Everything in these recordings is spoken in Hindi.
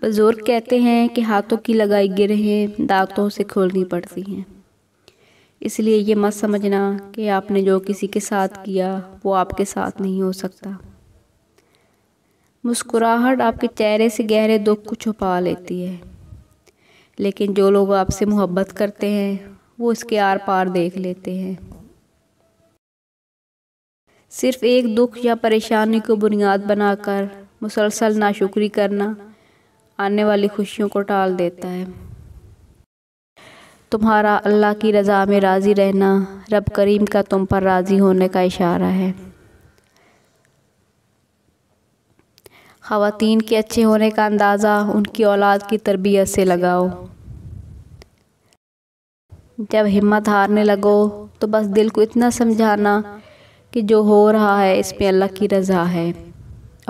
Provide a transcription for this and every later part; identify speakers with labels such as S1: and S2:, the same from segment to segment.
S1: बुज़ुर्ग कहते हैं कि हाथों की लगाई है दांतों से खोलनी पड़ती हैं इसलिए ये मत समझना कि आपने जो किसी के साथ किया वो आपके साथ नहीं हो सकता मुस्कुराहट आपके चेहरे से गहरे दुख को छुपा लेती है लेकिन जो लोग आपसे मोहब्बत करते हैं वो इसके आर पार देख लेते हैं सिर्फ एक दुख या परेशानी को बुनियाद बनाकर मुसलसल नाशुक्री करना आने वाली खुशियों को टाल देता है तुम्हारा अल्लाह की रज़ा में राज़ी रहना रब करीम का तुम पर राज़ी होने का इशारा है ख़वातीन के अच्छे होने का अंदाज़ा उनकी औलाद की तरबियत से लगाओ जब हिम्मत हारने लगो तो बस दिल को इतना समझाना कि जो हो रहा है इसमें अल्लाह की रज़ा है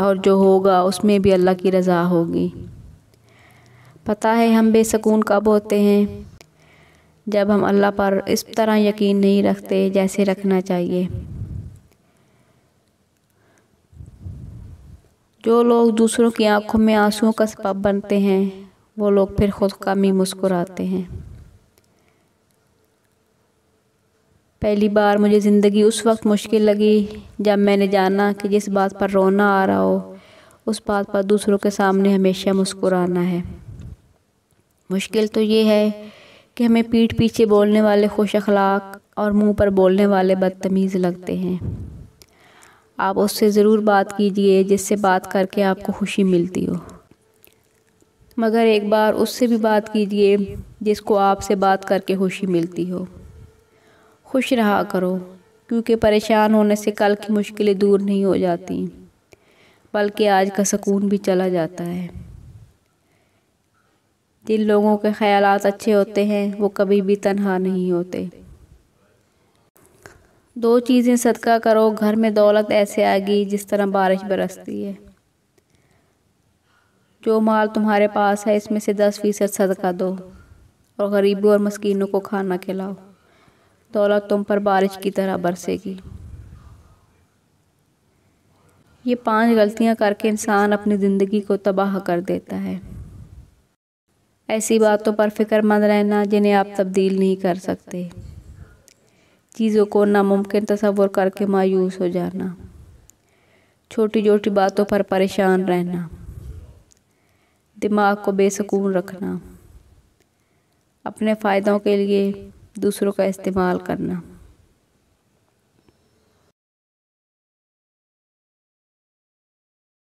S1: और जो होगा उसमें भी अल्लाह की रज़ा होगी पता है हम बेसकून कब होते हैं जब हम अल्लाह पर इस तरह यकीन नहीं रखते जैसे रखना चाहिए जो लोग दूसरों की आंखों में आंसुओं का सबब बनते हैं वो लोग फिर खुद कम ही मुस्कुराते हैं पहली बार मुझे ज़िंदगी उस वक्त मुश्किल लगी जब मैंने जाना कि जिस बात पर रोना आ रहा हो उस बात पर दूसरों के सामने हमेशा मुस्कुराना है मुश्किल तो ये है कि हमें पीठ पीछे बोलने वाले खुश अखलाक और मुंह पर बोलने वाले बदतमीज़ लगते हैं आप उससे ज़रूर बात कीजिए जिससे बात करके आपको खुशी मिलती हो मगर एक बार उससे भी बात कीजिए जिसको आपसे बात करके खुशी मिलती हो खुश रहा करो क्योंकि परेशान होने से कल की मुश्किलें दूर नहीं हो जाती बल्कि आज का सुकून भी चला जाता है जिन लोगों के ख्यालात अच्छे होते हैं वो कभी भी तनहा नहीं होते दो चीज़ें सदका करो घर में दौलत ऐसे आएगी जिस तरह बारिश बरसती है जो माल तुम्हारे पास है इसमें से दस फीसद सदका दो और गरीबों और मस्किनों को खाना खिलाओ दौलत तुम पर बारिश की तरह बरसेगी ये पांच गलतियां करके इंसान अपनी ज़िंदगी को तबाह कर देता है ऐसी बातों पर फिक्रमंद रहना जिन्हें आप तब्दील नहीं कर सकते चीज़ों को नामुमकिन तस्वुर करके मायूस हो जाना छोटी छोटी बातों पर परेशान रहना दिमाग को बेसकून रखना अपने फ़ायदों के लिए दूसरों का इस्तेमाल करना